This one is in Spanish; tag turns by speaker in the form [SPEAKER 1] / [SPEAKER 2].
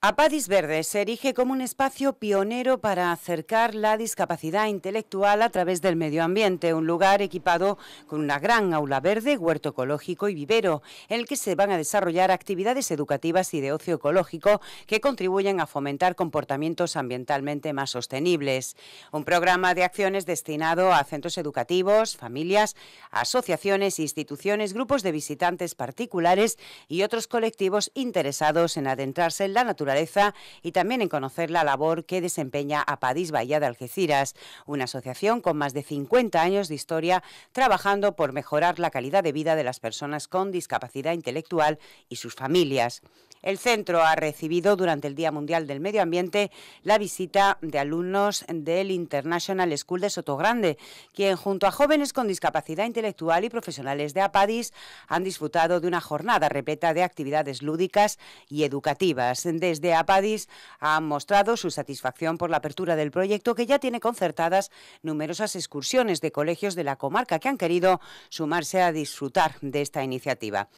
[SPEAKER 1] Apadis Verde se erige como un espacio pionero para acercar la discapacidad intelectual a través del medio ambiente, un lugar equipado con una gran aula verde, huerto ecológico y vivero, en el que se van a desarrollar actividades educativas y de ocio ecológico que contribuyen a fomentar comportamientos ambientalmente más sostenibles. Un programa de acciones destinado a centros educativos, familias, asociaciones, instituciones, grupos de visitantes particulares y otros colectivos interesados en adentrarse en la naturaleza y también en conocer la labor que desempeña Apadis Bahía de Algeciras, una asociación con más de 50 años de historia trabajando por mejorar la calidad de vida de las personas con discapacidad intelectual y sus familias. El centro ha recibido durante el Día Mundial del Medio Ambiente la visita de alumnos del International School de Sotogrande, quien junto a jóvenes con discapacidad intelectual y profesionales de APADIS han disfrutado de una jornada repleta de actividades lúdicas y educativas. Desde de Apadis han mostrado su satisfacción por la apertura del proyecto que ya tiene concertadas numerosas excursiones de colegios de la comarca que han querido sumarse a disfrutar de esta iniciativa.